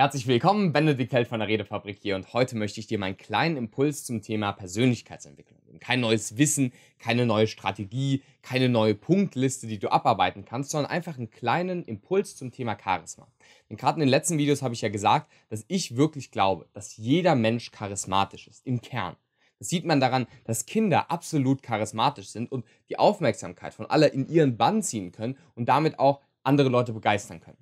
Herzlich willkommen, Benedikt Held von der Redefabrik hier und heute möchte ich dir meinen kleinen Impuls zum Thema Persönlichkeitsentwicklung geben. Kein neues Wissen, keine neue Strategie, keine neue Punktliste, die du abarbeiten kannst, sondern einfach einen kleinen Impuls zum Thema Charisma. Denn gerade in den letzten Videos habe ich ja gesagt, dass ich wirklich glaube, dass jeder Mensch charismatisch ist, im Kern. Das sieht man daran, dass Kinder absolut charismatisch sind und die Aufmerksamkeit von aller in ihren Bann ziehen können und damit auch andere Leute begeistern können.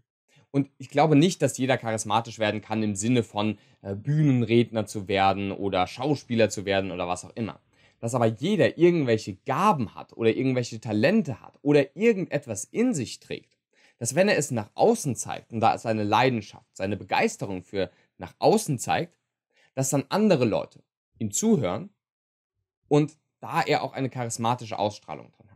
Und ich glaube nicht, dass jeder charismatisch werden kann im Sinne von äh, Bühnenredner zu werden oder Schauspieler zu werden oder was auch immer. Dass aber jeder irgendwelche Gaben hat oder irgendwelche Talente hat oder irgendetwas in sich trägt, dass wenn er es nach außen zeigt und da seine Leidenschaft, seine Begeisterung für nach außen zeigt, dass dann andere Leute ihm zuhören und da er auch eine charismatische Ausstrahlung hat.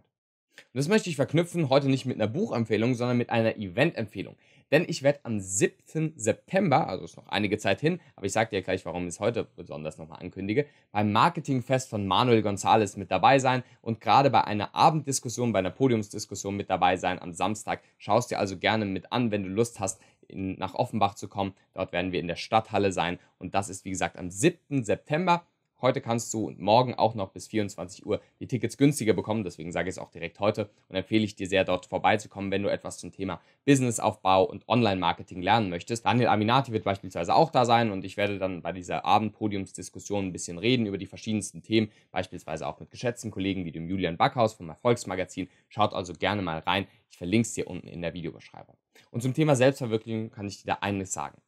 Und das möchte ich verknüpfen heute nicht mit einer Buchempfehlung, sondern mit einer Eventempfehlung. Denn ich werde am 7. September, also ist noch einige Zeit hin, aber ich sage dir gleich, warum ich es heute besonders nochmal ankündige, beim Marketingfest von Manuel González mit dabei sein und gerade bei einer Abenddiskussion, bei einer Podiumsdiskussion mit dabei sein am Samstag. Schaust dir also gerne mit an, wenn du Lust hast, in, nach Offenbach zu kommen. Dort werden wir in der Stadthalle sein und das ist, wie gesagt, am 7. September. Heute kannst du und morgen auch noch bis 24 Uhr die Tickets günstiger bekommen. Deswegen sage ich es auch direkt heute und empfehle ich dir sehr, dort vorbeizukommen, wenn du etwas zum Thema Businessaufbau und Online-Marketing lernen möchtest. Daniel Aminati wird beispielsweise auch da sein und ich werde dann bei dieser Abendpodiumsdiskussion ein bisschen reden über die verschiedensten Themen, beispielsweise auch mit geschätzten Kollegen wie dem Julian Backhaus vom Erfolgsmagazin. Schaut also gerne mal rein. Ich verlinke es dir unten in der Videobeschreibung. Und zum Thema Selbstverwirklichung kann ich dir da eines sagen.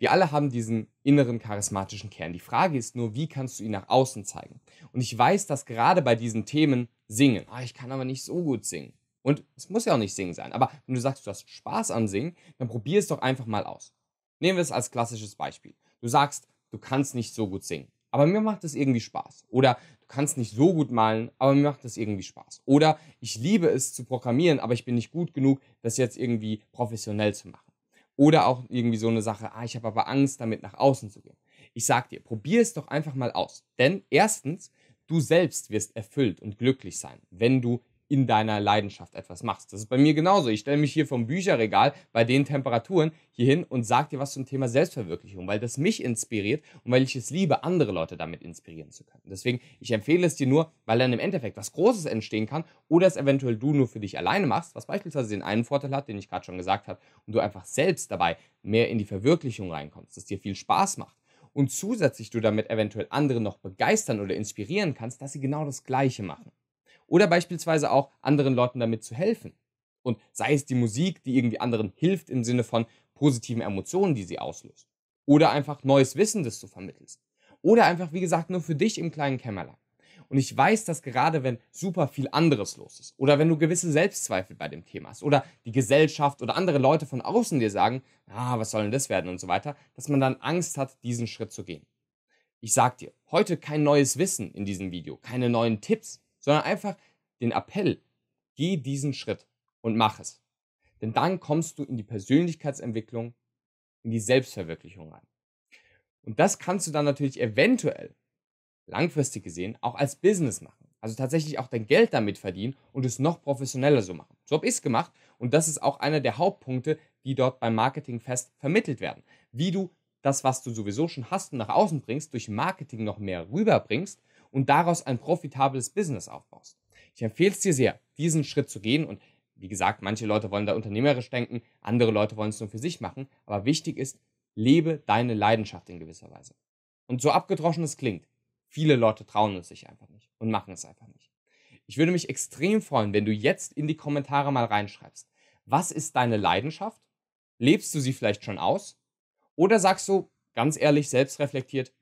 Wir alle haben diesen inneren charismatischen Kern. Die Frage ist nur, wie kannst du ihn nach außen zeigen? Und ich weiß, dass gerade bei diesen Themen singen, ah, ich kann aber nicht so gut singen. Und es muss ja auch nicht singen sein, aber wenn du sagst, du hast Spaß am Singen, dann probier es doch einfach mal aus. Nehmen wir es als klassisches Beispiel. Du sagst, du kannst nicht so gut singen, aber mir macht es irgendwie Spaß. Oder du kannst nicht so gut malen, aber mir macht es irgendwie Spaß. Oder ich liebe es zu programmieren, aber ich bin nicht gut genug, das jetzt irgendwie professionell zu machen. Oder auch irgendwie so eine Sache, ah, ich habe aber Angst, damit nach außen zu gehen. Ich sag dir, probier es doch einfach mal aus. Denn erstens, du selbst wirst erfüllt und glücklich sein, wenn du in deiner Leidenschaft etwas machst. Das ist bei mir genauso. Ich stelle mich hier vom Bücherregal bei den Temperaturen hier hin und sage dir was zum Thema Selbstverwirklichung, weil das mich inspiriert und weil ich es liebe, andere Leute damit inspirieren zu können. Deswegen, ich empfehle es dir nur, weil dann im Endeffekt was Großes entstehen kann oder es eventuell du nur für dich alleine machst, was beispielsweise den einen Vorteil hat, den ich gerade schon gesagt habe, und du einfach selbst dabei mehr in die Verwirklichung reinkommst, dass dir viel Spaß macht und zusätzlich du damit eventuell andere noch begeistern oder inspirieren kannst, dass sie genau das Gleiche machen. Oder beispielsweise auch anderen Leuten damit zu helfen. Und sei es die Musik, die irgendwie anderen hilft im Sinne von positiven Emotionen, die sie auslöst. Oder einfach neues Wissen, das du vermittelst. Oder einfach, wie gesagt, nur für dich im kleinen Kämmerlein. Und ich weiß, dass gerade wenn super viel anderes los ist oder wenn du gewisse Selbstzweifel bei dem Thema hast oder die Gesellschaft oder andere Leute von außen dir sagen, ah, was soll denn das werden und so weiter, dass man dann Angst hat, diesen Schritt zu gehen. Ich sag dir, heute kein neues Wissen in diesem Video, keine neuen Tipps, sondern einfach den Appell, geh diesen Schritt und mach es. Denn dann kommst du in die Persönlichkeitsentwicklung, in die Selbstverwirklichung rein. Und das kannst du dann natürlich eventuell langfristig gesehen auch als Business machen. Also tatsächlich auch dein Geld damit verdienen und es noch professioneller so machen. So habe ich es gemacht und das ist auch einer der Hauptpunkte, die dort beim Marketing fest vermittelt werden. Wie du das, was du sowieso schon hast und nach außen bringst, durch Marketing noch mehr rüberbringst und daraus ein profitables Business aufbaust. Ich empfehle es dir sehr, diesen Schritt zu gehen und wie gesagt, manche Leute wollen da unternehmerisch denken, andere Leute wollen es nur für sich machen, aber wichtig ist, lebe deine Leidenschaft in gewisser Weise. Und so abgedroschen es klingt, viele Leute trauen es sich einfach nicht und machen es einfach nicht. Ich würde mich extrem freuen, wenn du jetzt in die Kommentare mal reinschreibst, was ist deine Leidenschaft? Lebst du sie vielleicht schon aus? Oder sagst du ganz ehrlich, selbstreflektiert,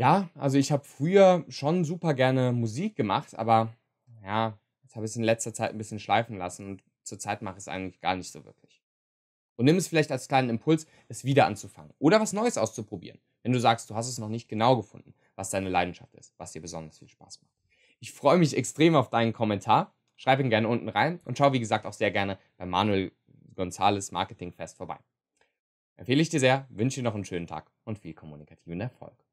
ja, also ich habe früher schon super gerne Musik gemacht, aber ja, jetzt habe ich es in letzter Zeit ein bisschen schleifen lassen und zurzeit mache ich es eigentlich gar nicht so wirklich. Und nimm es vielleicht als kleinen Impuls, es wieder anzufangen oder was Neues auszuprobieren, wenn du sagst, du hast es noch nicht genau gefunden, was deine Leidenschaft ist, was dir besonders viel Spaß macht. Ich freue mich extrem auf deinen Kommentar. Schreib ihn gerne unten rein und schau, wie gesagt, auch sehr gerne beim Manuel Gonzales Fest vorbei. Empfehle ich dir sehr, wünsche dir noch einen schönen Tag und viel kommunikativen Erfolg.